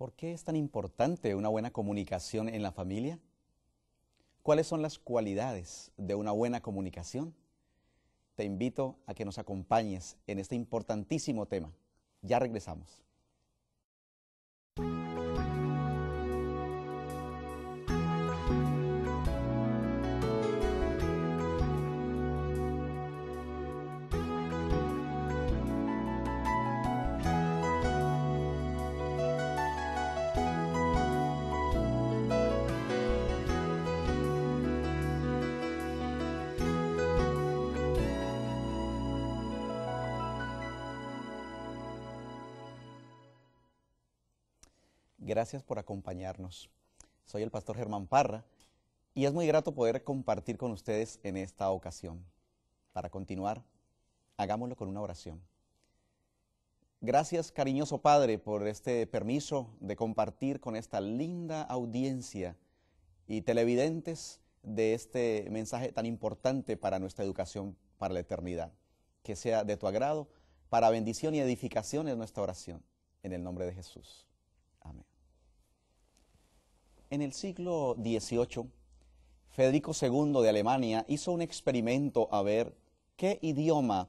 ¿Por qué es tan importante una buena comunicación en la familia? ¿Cuáles son las cualidades de una buena comunicación? Te invito a que nos acompañes en este importantísimo tema. Ya regresamos. Gracias por acompañarnos. Soy el pastor Germán Parra y es muy grato poder compartir con ustedes en esta ocasión. Para continuar, hagámoslo con una oración. Gracias, cariñoso Padre, por este permiso de compartir con esta linda audiencia y televidentes de este mensaje tan importante para nuestra educación para la eternidad. Que sea de tu agrado, para bendición y edificación es nuestra oración, en el nombre de Jesús. En el siglo XVIII, Federico II de Alemania hizo un experimento a ver qué idioma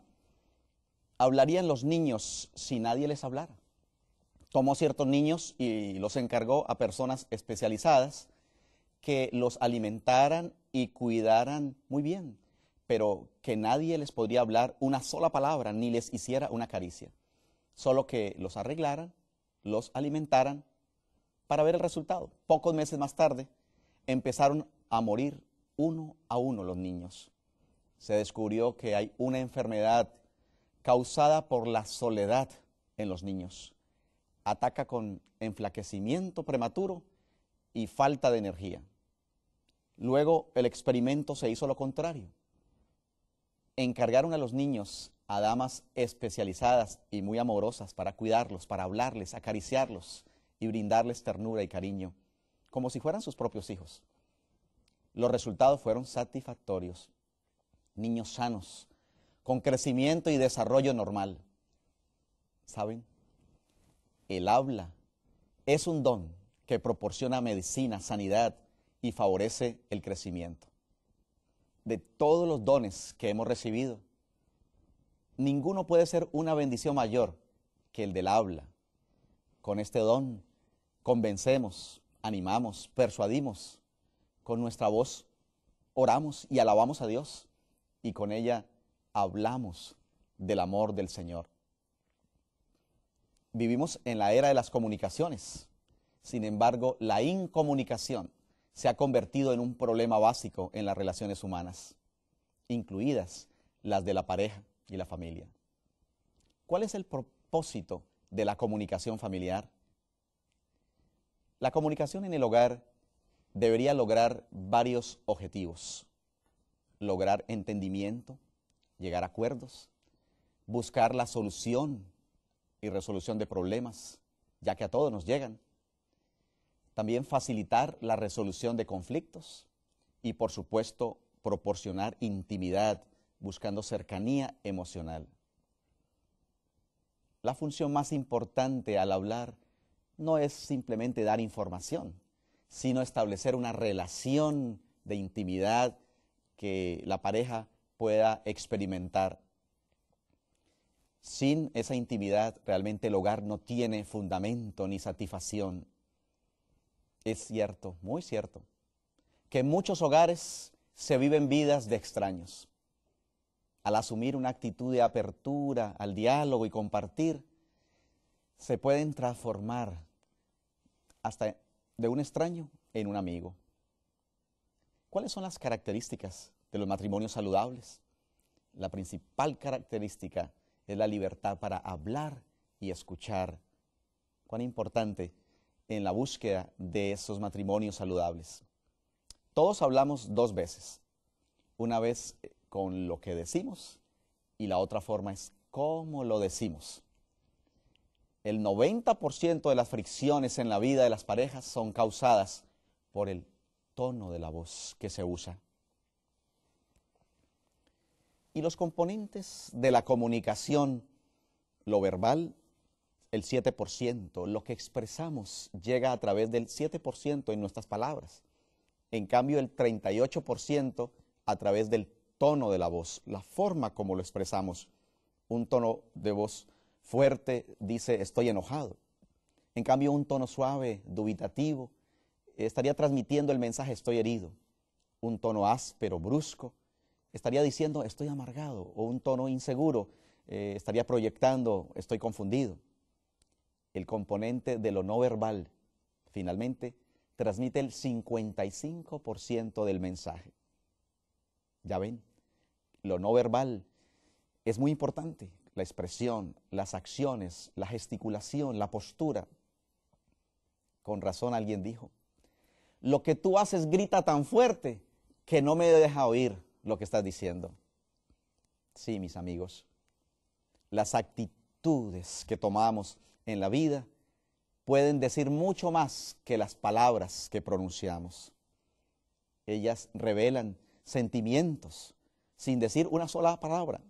hablarían los niños si nadie les hablara. Tomó ciertos niños y los encargó a personas especializadas que los alimentaran y cuidaran muy bien, pero que nadie les podría hablar una sola palabra ni les hiciera una caricia, solo que los arreglaran, los alimentaran para ver el resultado. Pocos meses más tarde empezaron a morir uno a uno los niños. Se descubrió que hay una enfermedad causada por la soledad en los niños. Ataca con enflaquecimiento prematuro y falta de energía. Luego el experimento se hizo lo contrario. Encargaron a los niños a damas especializadas y muy amorosas para cuidarlos, para hablarles, acariciarlos, y brindarles ternura y cariño, como si fueran sus propios hijos. Los resultados fueron satisfactorios. Niños sanos, con crecimiento y desarrollo normal. ¿Saben? El habla es un don que proporciona medicina, sanidad y favorece el crecimiento. De todos los dones que hemos recibido, ninguno puede ser una bendición mayor que el del habla. Con este don convencemos, animamos, persuadimos con nuestra voz, oramos y alabamos a Dios y con ella hablamos del amor del Señor. Vivimos en la era de las comunicaciones. Sin embargo, la incomunicación se ha convertido en un problema básico en las relaciones humanas, incluidas las de la pareja y la familia. ¿Cuál es el propósito de la comunicación familiar? La comunicación en el hogar debería lograr varios objetivos. Lograr entendimiento, llegar a acuerdos, buscar la solución y resolución de problemas, ya que a todos nos llegan. También facilitar la resolución de conflictos y, por supuesto, proporcionar intimidad, buscando cercanía emocional. La función más importante al hablar no es simplemente dar información, sino establecer una relación de intimidad que la pareja pueda experimentar. Sin esa intimidad realmente el hogar no tiene fundamento ni satisfacción. Es cierto, muy cierto, que en muchos hogares se viven vidas de extraños. Al asumir una actitud de apertura al diálogo y compartir, se pueden transformar hasta de un extraño en un amigo. ¿Cuáles son las características de los matrimonios saludables? La principal característica es la libertad para hablar y escuchar. Cuán importante en la búsqueda de esos matrimonios saludables. Todos hablamos dos veces. Una vez eh, con lo que decimos y la otra forma es cómo lo decimos el 90% de las fricciones en la vida de las parejas son causadas por el tono de la voz que se usa. Y los componentes de la comunicación, lo verbal, el 7%, lo que expresamos llega a través del 7% en nuestras palabras. En cambio, el 38% a través del tono de la voz, la forma como lo expresamos. Un tono de voz fuerte dice estoy enojado. En cambio, un tono suave, dubitativo, estaría transmitiendo el mensaje estoy herido. Un tono áspero, brusco, estaría diciendo estoy amargado. O un tono inseguro, eh, estaría proyectando estoy confundido. El componente de lo no verbal, finalmente, transmite el 55% del mensaje. Ya ven, lo no verbal es muy importante la expresión, las acciones, la gesticulación, la postura. Con razón alguien dijo, lo que tú haces grita tan fuerte que no me deja oír lo que estás diciendo. Sí, mis amigos, las actitudes que tomamos en la vida pueden decir mucho más que las palabras que pronunciamos. Ellas revelan sentimientos sin decir una sola palabra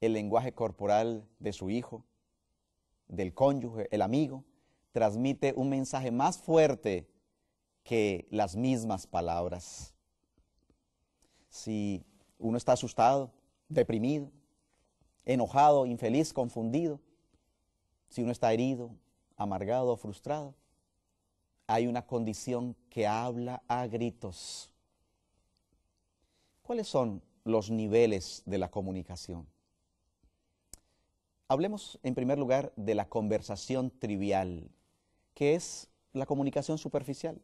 el lenguaje corporal de su hijo, del cónyuge, el amigo, transmite un mensaje más fuerte que las mismas palabras. Si uno está asustado, deprimido, enojado, infeliz, confundido, si uno está herido, amargado o frustrado, hay una condición que habla a gritos. ¿Cuáles son los niveles de la comunicación? Hablemos en primer lugar de la conversación trivial, que es la comunicación superficial.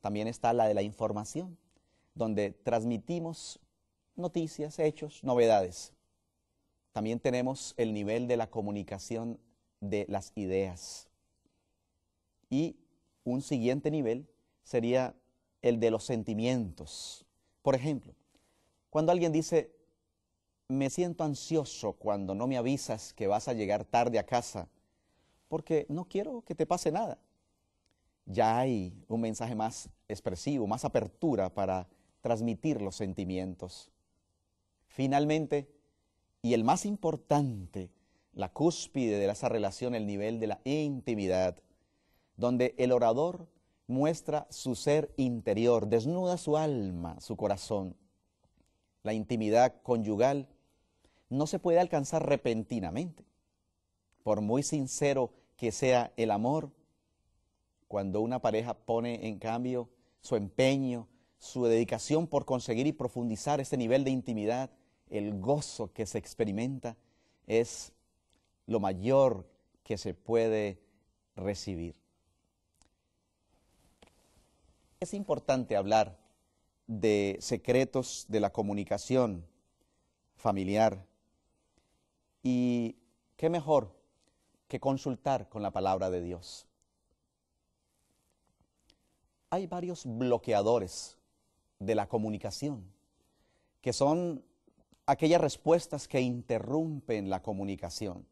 También está la de la información, donde transmitimos noticias, hechos, novedades. También tenemos el nivel de la comunicación de las ideas. Y un siguiente nivel sería el de los sentimientos. Por ejemplo, cuando alguien dice, me siento ansioso cuando no me avisas que vas a llegar tarde a casa, porque no quiero que te pase nada. Ya hay un mensaje más expresivo, más apertura para transmitir los sentimientos. Finalmente, y el más importante, la cúspide de esa relación, el nivel de la intimidad, donde el orador muestra su ser interior, desnuda su alma, su corazón. La intimidad conyugal no se puede alcanzar repentinamente. Por muy sincero que sea el amor, cuando una pareja pone en cambio su empeño, su dedicación por conseguir y profundizar ese nivel de intimidad, el gozo que se experimenta es lo mayor que se puede recibir. Es importante hablar de secretos de la comunicación familiar y qué mejor que consultar con la palabra de Dios. Hay varios bloqueadores de la comunicación, que son aquellas respuestas que interrumpen la comunicación.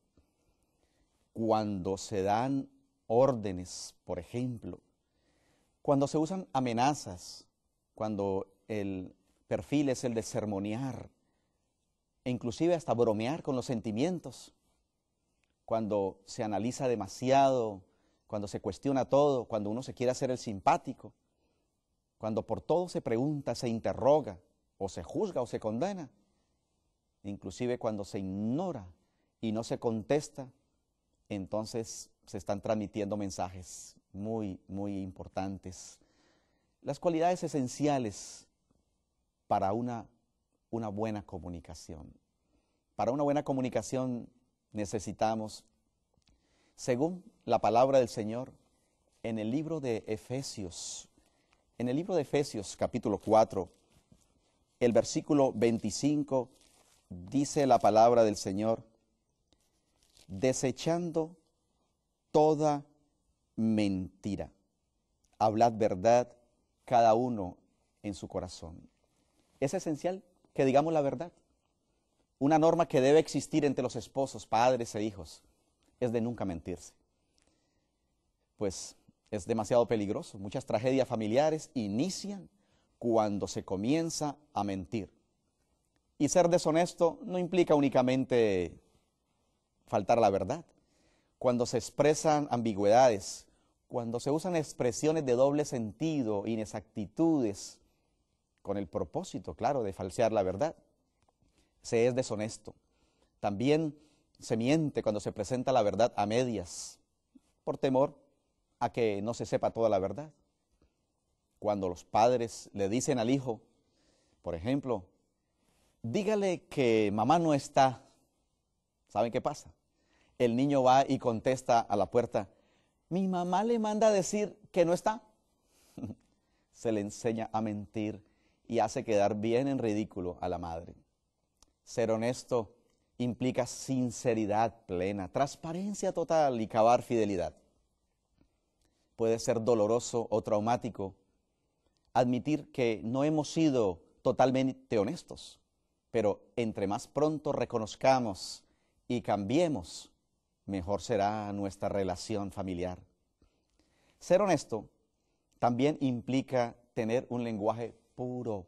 Cuando se dan órdenes, por ejemplo, cuando se usan amenazas, cuando el perfil es el de sermonear, e inclusive hasta bromear con los sentimientos. Cuando se analiza demasiado, cuando se cuestiona todo, cuando uno se quiere hacer el simpático, cuando por todo se pregunta, se interroga, o se juzga o se condena, inclusive cuando se ignora y no se contesta, entonces se están transmitiendo mensajes muy, muy importantes. Las cualidades esenciales para una una buena comunicación. Para una buena comunicación necesitamos, según la palabra del Señor, en el libro de Efesios, en el libro de Efesios capítulo 4, el versículo 25, dice la palabra del Señor, desechando toda mentira, hablad verdad cada uno en su corazón. Es esencial que digamos la verdad. Una norma que debe existir entre los esposos, padres e hijos es de nunca mentirse. Pues es demasiado peligroso. Muchas tragedias familiares inician cuando se comienza a mentir. Y ser deshonesto no implica únicamente faltar la verdad. Cuando se expresan ambigüedades, cuando se usan expresiones de doble sentido, inexactitudes, con el propósito, claro, de falsear la verdad. Se es deshonesto. También se miente cuando se presenta la verdad a medias, por temor a que no se sepa toda la verdad. Cuando los padres le dicen al hijo, por ejemplo, dígale que mamá no está, ¿saben qué pasa? El niño va y contesta a la puerta, mi mamá le manda a decir que no está. se le enseña a mentir, y hace quedar bien en ridículo a la madre. Ser honesto implica sinceridad plena, transparencia total y cavar fidelidad. Puede ser doloroso o traumático admitir que no hemos sido totalmente honestos, pero entre más pronto reconozcamos y cambiemos, mejor será nuestra relación familiar. Ser honesto también implica tener un lenguaje puro,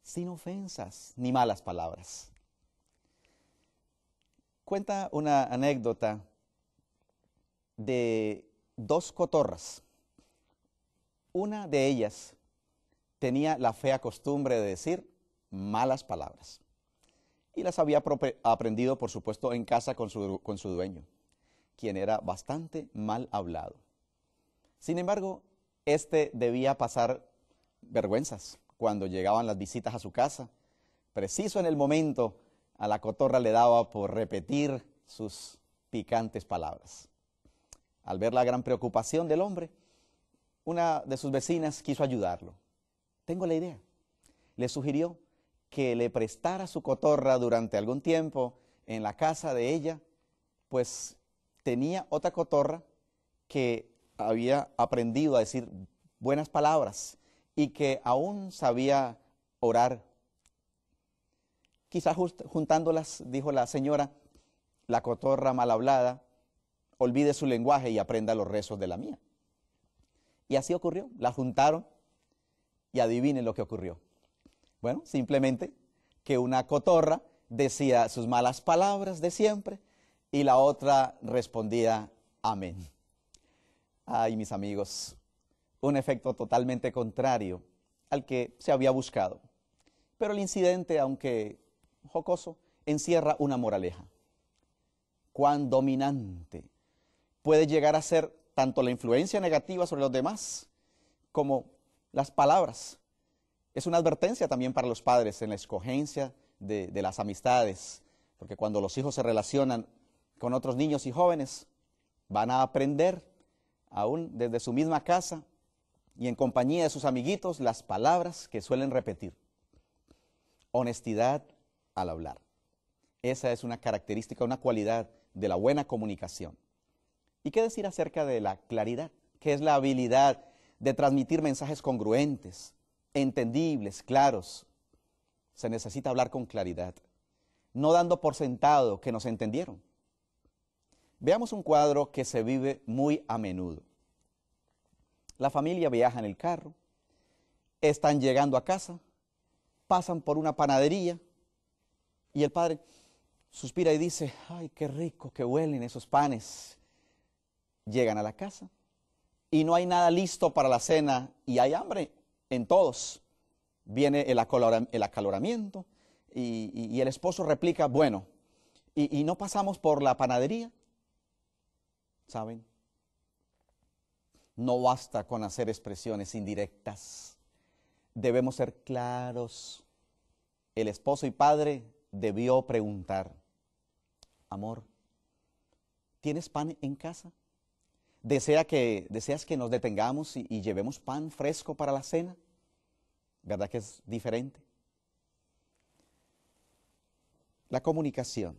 sin ofensas ni malas palabras. Cuenta una anécdota de dos cotorras. Una de ellas tenía la fea costumbre de decir malas palabras y las había aprendido, por supuesto, en casa con su, dueño, quien era bastante mal hablado. Sin embargo, este debía pasar vergüenzas cuando llegaban las visitas a su casa. Preciso en el momento, a la cotorra le daba por repetir sus picantes palabras. Al ver la gran preocupación del hombre, una de sus vecinas quiso ayudarlo. Tengo la idea. Le sugirió que le prestara su cotorra durante algún tiempo en la casa de ella, pues tenía otra cotorra que había aprendido a decir buenas palabras y que aún sabía orar. Quizás juntándolas, dijo la señora, la cotorra mal hablada, olvide su lenguaje y aprenda los rezos de la mía. Y así ocurrió, la juntaron y adivinen lo que ocurrió. Bueno, simplemente que una cotorra decía sus malas palabras de siempre y la otra respondía amén. Ay, mis amigos, un efecto totalmente contrario al que se había buscado. Pero el incidente, aunque jocoso, encierra una moraleja. Cuán dominante puede llegar a ser tanto la influencia negativa sobre los demás como las palabras. Es una advertencia también para los padres en la escogencia de, las amistades, porque cuando los hijos se relacionan con otros niños y jóvenes, van a aprender, aún desde su misma casa, y en compañía de sus amiguitos las palabras que suelen repetir. Honestidad al hablar. Esa es una característica, una cualidad de la buena comunicación. ¿Y qué decir acerca de la claridad? Que es la habilidad de transmitir mensajes congruentes, entendibles, claros. Se necesita hablar con claridad, no dando por sentado que nos entendieron. Veamos un cuadro que se vive muy a menudo. La familia viaja en el carro, están llegando a casa, pasan por una panadería y el padre suspira y dice, ay, qué rico que huelen esos panes. Llegan a la casa y no hay nada listo para la cena y hay hambre en todos. Viene el, acaloramiento y, el esposo replica, bueno, y no pasamos por la panadería. ¿Saben? No basta con hacer expresiones indirectas. Debemos ser claros. El esposo y padre debió preguntar, amor, ¿tienes pan en casa? Desea que, ¿Deseas que nos detengamos y, y llevemos pan fresco para la cena? ¿Verdad que es diferente? La comunicación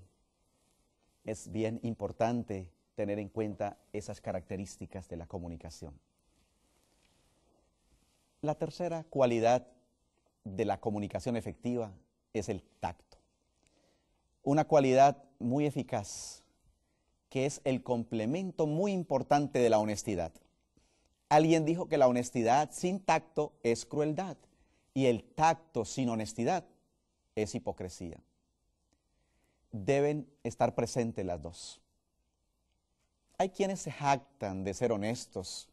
es bien importante tener en cuenta esas características de la comunicación. La tercera cualidad de la comunicación efectiva es el tacto. Una cualidad muy eficaz que es el complemento muy importante de la honestidad. Alguien dijo que la honestidad sin tacto es crueldad y el tacto sin honestidad es hipocresía. Deben estar presentes las dos. Hay quienes se jactan de ser honestos,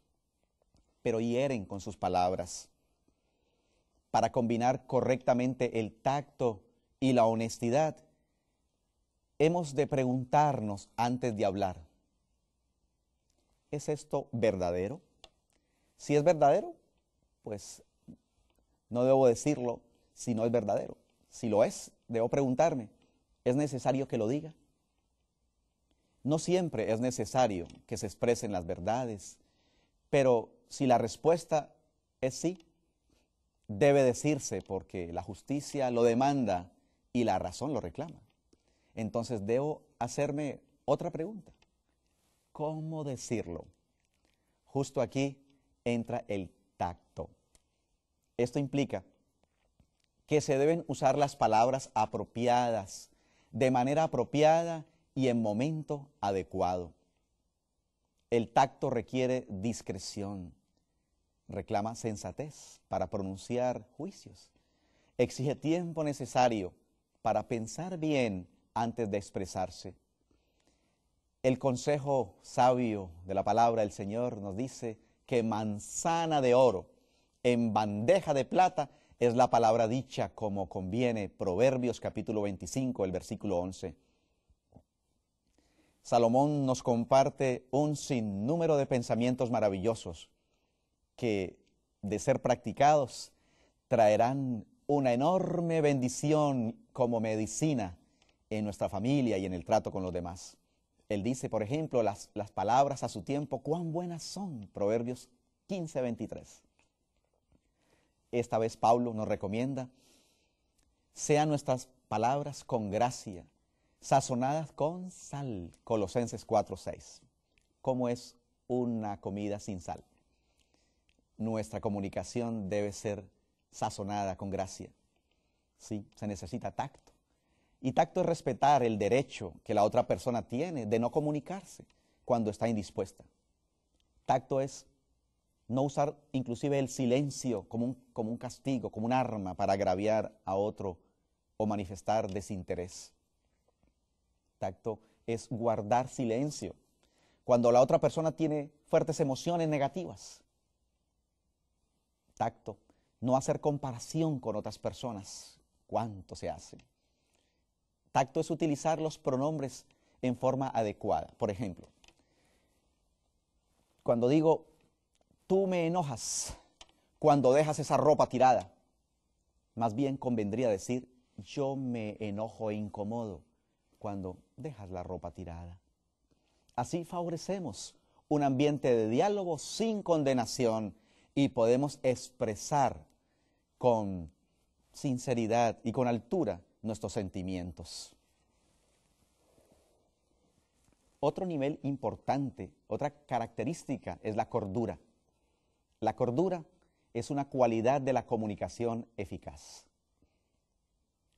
pero hieren con sus palabras. Para combinar correctamente el tacto y la honestidad, hemos de preguntarnos antes de hablar, ¿es esto verdadero? Si es verdadero, pues no debo decirlo si no es verdadero. Si lo es, debo preguntarme, ¿es necesario que lo diga? No siempre es necesario que se expresen las verdades, pero si la respuesta es sí, debe decirse porque la justicia lo demanda y la razón lo reclama. Entonces debo hacerme otra pregunta. ¿Cómo decirlo? Justo aquí entra el tacto. Esto implica que se deben usar las palabras apropiadas, de manera apropiada y en momento adecuado. El tacto requiere discreción, reclama sensatez para pronunciar juicios, exige tiempo necesario para pensar bien antes de expresarse. El consejo sabio de la palabra del Señor nos dice que manzana de oro en bandeja de plata es la palabra dicha como conviene, Proverbios capítulo 25, el versículo 11. Salomón nos comparte un sinnúmero de pensamientos maravillosos que, de ser practicados, traerán una enorme bendición como medicina en nuestra familia y en el trato con los demás. Él dice, por ejemplo, las, palabras a su tiempo, cuán buenas son, Proverbios 15, Esta vez Pablo nos recomienda, sean nuestras palabras con gracia, sazonadas con sal. Colosenses 4:6. ¿Cómo es una comida sin sal? Nuestra comunicación debe ser sazonada con gracia. Sí, se necesita tacto. Y tacto es respetar el derecho que la otra persona tiene de no comunicarse cuando está indispuesta. Tacto es no usar inclusive el silencio como un, como un castigo, como un arma para agraviar a otro o manifestar desinterés. Tacto es guardar silencio. Cuando la otra persona tiene fuertes emociones negativas. Tacto. No hacer comparación con otras personas. ¿Cuánto se hace? Tacto es utilizar los pronombres en forma adecuada. Por ejemplo, cuando digo, tú me enojas cuando dejas esa ropa tirada, más bien convendría decir, yo me enojo e incomodo cuando dejas la ropa tirada. Así favorecemos un ambiente de diálogo sin condenación y podemos expresar con sinceridad y con altura nuestros sentimientos. Otro nivel importante, otra característica es la cordura. La cordura es una cualidad de la comunicación eficaz.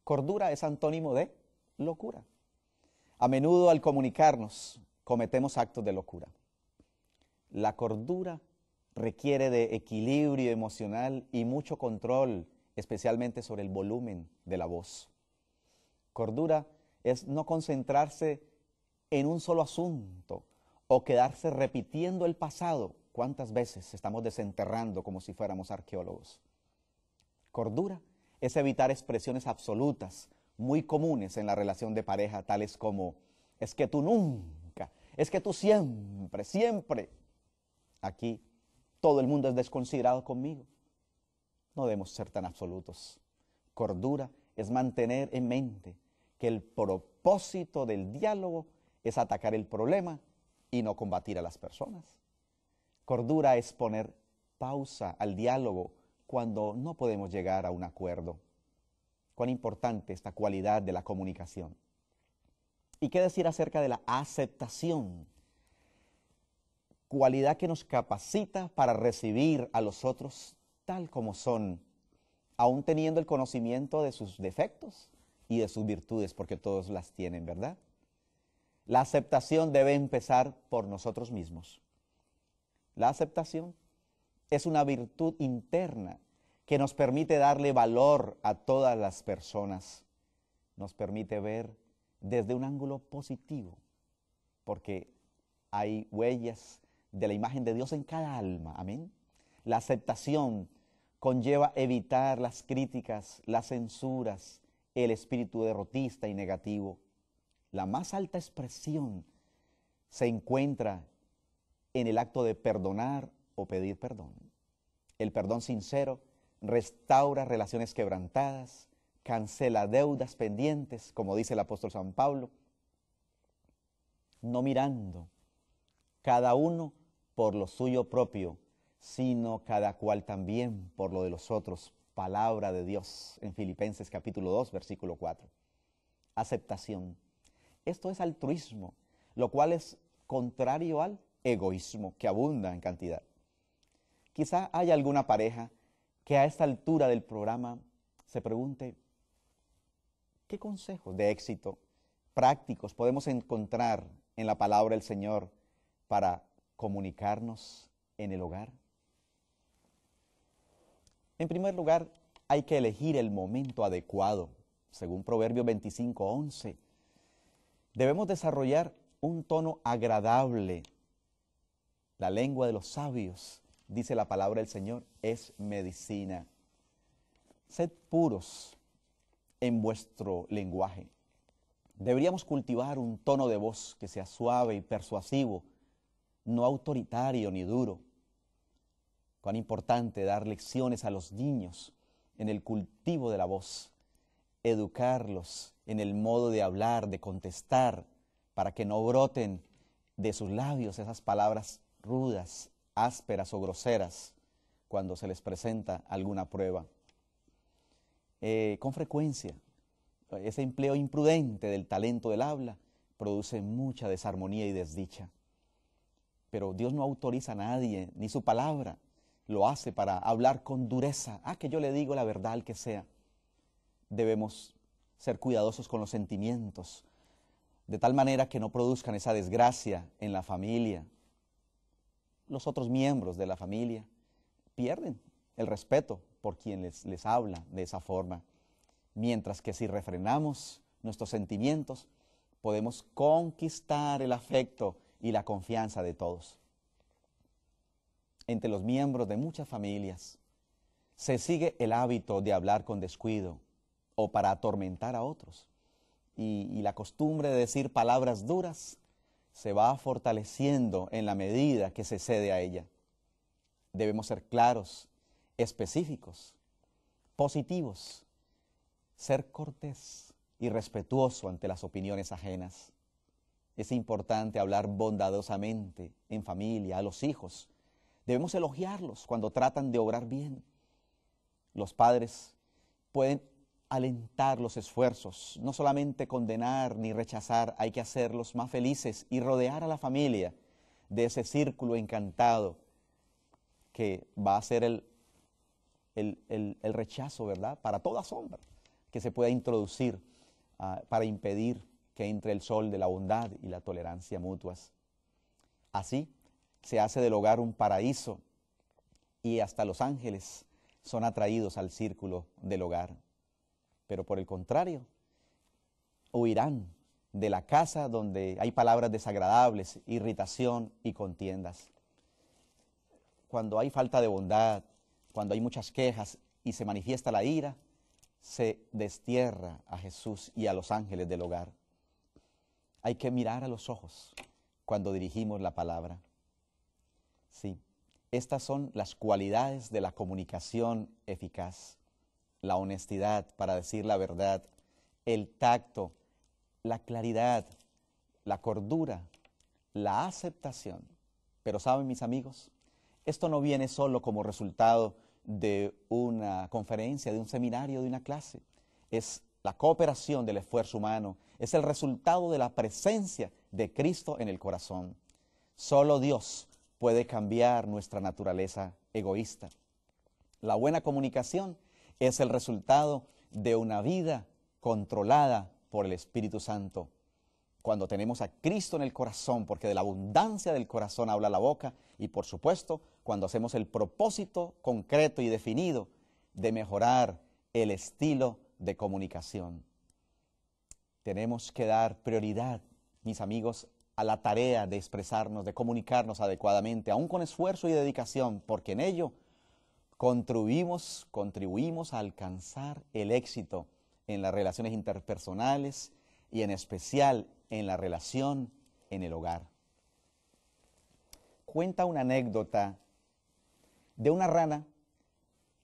Cordura es antónimo de locura. A menudo al comunicarnos cometemos actos de locura. La cordura requiere de equilibrio emocional y mucho control, especialmente sobre el volumen de la voz. Cordura es no concentrarse en un solo asunto o quedarse repitiendo el pasado. ¿Cuántas veces estamos desenterrando como si fuéramos arqueólogos? Cordura es evitar expresiones absolutas, muy comunes en la relación de pareja, tales como, es que tú nunca, es que tú siempre, siempre. Aquí todo el mundo es desconsiderado conmigo. No debemos ser tan absolutos. Cordura es mantener en mente que el propósito del diálogo es atacar el problema y no combatir a las personas. Cordura es poner pausa al diálogo cuando no podemos llegar a un acuerdo cuán importante esta cualidad de la comunicación. ¿Y qué decir acerca de la aceptación? Cualidad que nos capacita para recibir a los otros tal como son, aún teniendo el conocimiento de sus defectos y de sus virtudes, porque todos las tienen, ¿verdad? La aceptación debe empezar por nosotros mismos. La aceptación es una virtud interna que nos permite darle valor a todas las personas. Nos permite ver desde un ángulo positivo, porque hay huellas de la imagen de Dios en cada alma. Amén. La aceptación conlleva evitar las críticas, las censuras, el espíritu derrotista y negativo. La más alta expresión se encuentra en el acto de perdonar o pedir perdón. El perdón sincero restaura relaciones quebrantadas, cancela deudas pendientes, como dice el apóstol San Pablo, no mirando cada uno por lo suyo propio, sino cada cual también por lo de los otros. Palabra de Dios en Filipenses capítulo 2, versículo 4. Aceptación. Esto es altruismo, lo cual es contrario al egoísmo, que abunda en cantidad. Quizá haya alguna pareja que a esta altura del programa se pregunte, ¿qué consejos de éxito prácticos podemos encontrar en la palabra del Señor para comunicarnos en el hogar? En primer lugar, hay que elegir el momento adecuado. Según Proverbio 25:11, debemos desarrollar un tono agradable, la lengua de los sabios dice la palabra del Señor, es medicina. Sed puros en vuestro lenguaje. Deberíamos cultivar un tono de voz que sea suave y persuasivo, no autoritario ni duro. Cuán importante dar lecciones a los niños en el cultivo de la voz, educarlos en el modo de hablar, de contestar, para que no broten de sus labios esas palabras rudas, ásperas o groseras cuando se les presenta alguna prueba. Eh, con frecuencia, ese empleo imprudente del talento del habla produce mucha desarmonía y desdicha. Pero Dios no autoriza a nadie, ni su palabra lo hace para hablar con dureza. Ah, que yo le digo la verdad al que sea. Debemos ser cuidadosos con los sentimientos, de tal manera que no produzcan esa desgracia en la familia, los otros miembros de la familia pierden el respeto por quien les, habla de esa forma. Mientras que si refrenamos nuestros sentimientos, podemos conquistar el afecto y la confianza de todos. Entre los miembros de muchas familias se sigue el hábito de hablar con descuido o para atormentar a otros y la costumbre de decir palabras duras se va fortaleciendo en la medida que se cede a ella. Debemos ser claros, específicos, positivos, ser cortés y respetuoso ante las opiniones ajenas. Es importante hablar bondadosamente en familia, a los hijos. Debemos elogiarlos cuando tratan de obrar bien. Los padres pueden alentar los esfuerzos, no solamente condenar ni rechazar, hay que hacerlos más felices y rodear a la familia de ese círculo encantado que va a ser el, el, rechazo, ¿verdad? Para toda sombra que se pueda introducir ah, para impedir que entre el sol de la bondad y la tolerancia mutuas. Así se hace del hogar un paraíso y hasta los ángeles son atraídos al círculo del hogar pero por el contrario, huirán de la casa donde hay palabras desagradables, irritación y contiendas. Cuando hay falta de bondad, cuando hay muchas quejas y se manifiesta la ira, se destierra a Jesús y a los ángeles del hogar. Hay que mirar a los ojos cuando dirigimos la palabra. Sí, estas son las cualidades de la comunicación eficaz la honestidad para decir la verdad, el tacto, la claridad, la cordura, la aceptación. Pero saben mis amigos, esto no viene solo como resultado de una conferencia, de un seminario, de una clase. Es la cooperación del esfuerzo humano, es el resultado de la presencia de Cristo en el corazón. Solo Dios puede cambiar nuestra naturaleza egoísta. La buena comunicación es el resultado de una vida controlada por el Espíritu Santo. Cuando tenemos a Cristo en el corazón, porque de la abundancia del corazón habla la boca, y por supuesto, cuando hacemos el propósito concreto y definido de mejorar el estilo de comunicación. Tenemos que dar prioridad, mis amigos, a la tarea de expresarnos, de comunicarnos adecuadamente, aún con esfuerzo y dedicación, porque en ello contribuimos, contribuimos a alcanzar el éxito en las relaciones interpersonales y en especial en la relación en el hogar. Cuenta una anécdota de una rana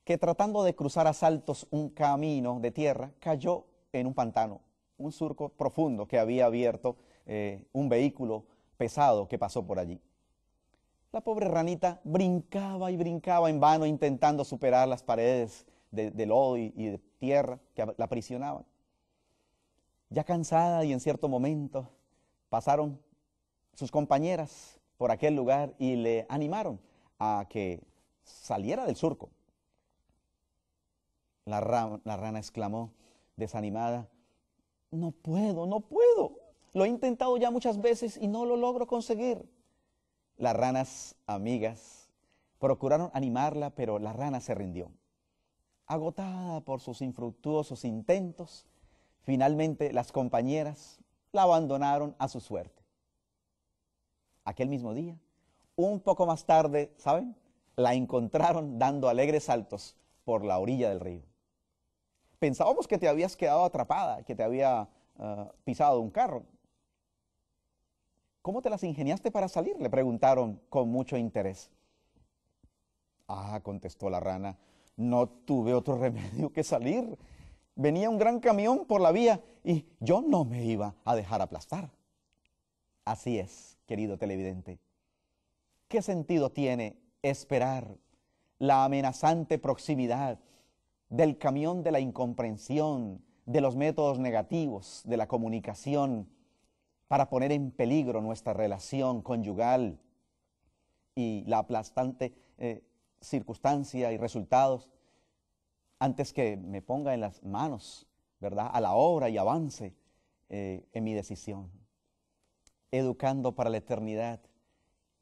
que tratando de cruzar a saltos un camino de tierra cayó en un pantano, un surco profundo que había abierto eh, un vehículo pesado que pasó por allí. La pobre ranita brincaba y brincaba en vano intentando superar las paredes de, lodo y, de tierra que la aprisionaban. Ya cansada y en cierto momento pasaron sus compañeras por aquel lugar y le animaron a que saliera del surco. la, rana exclamó desanimada, no puedo, no puedo. Lo he intentado ya muchas veces y no lo logro conseguir. Las ranas amigas procuraron animarla, pero la rana se rindió. Agotada por sus infructuosos intentos, finalmente las compañeras la abandonaron a su suerte. Aquel mismo día, un poco más tarde, ¿saben? La encontraron dando alegres saltos por la orilla del río. Pensábamos que te habías quedado atrapada, que te había eh, pisado un carro, ¿Cómo te las ingeniaste para salir? le preguntaron con mucho interés. Ah, contestó la rana, no tuve otro remedio que salir. Venía un gran camión por la vía y yo no me iba a dejar aplastar. Así es, querido televidente. ¿Qué sentido tiene esperar la amenazante proximidad del camión de la incomprensión, de los métodos negativos, de la comunicación para poner en peligro nuestra relación conyugal y la aplastante eh, circunstancia y resultados, antes que me ponga en las manos, ¿verdad?, a la obra y avance eh, en mi decisión. Educando para la eternidad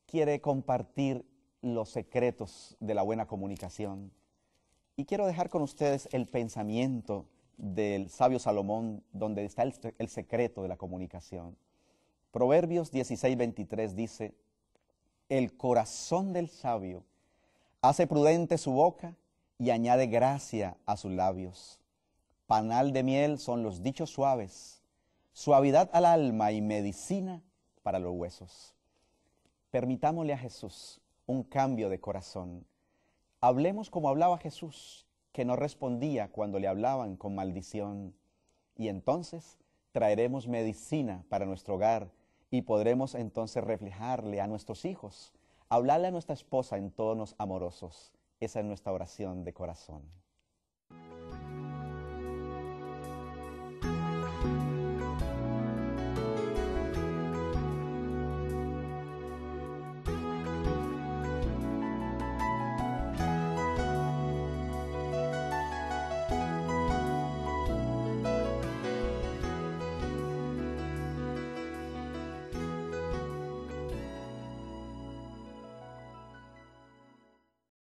quiere compartir los secretos de la buena comunicación. Y quiero dejar con ustedes el pensamiento del sabio Salomón, donde está el secreto de la comunicación. Proverbios 16:23 dice, el corazón del sabio hace prudente su boca y añade gracia a sus labios. Panal de miel son los dichos suaves, suavidad al alma y medicina para los huesos. Permitámosle a Jesús un cambio de corazón. Hablemos como hablaba Jesús, que no respondía cuando le hablaban con maldición. Y entonces traeremos medicina para nuestro hogar y podremos entonces reflejarle a nuestros hijos, hablarle a nuestra esposa en tonos amorosos. Esa es nuestra oración de corazón.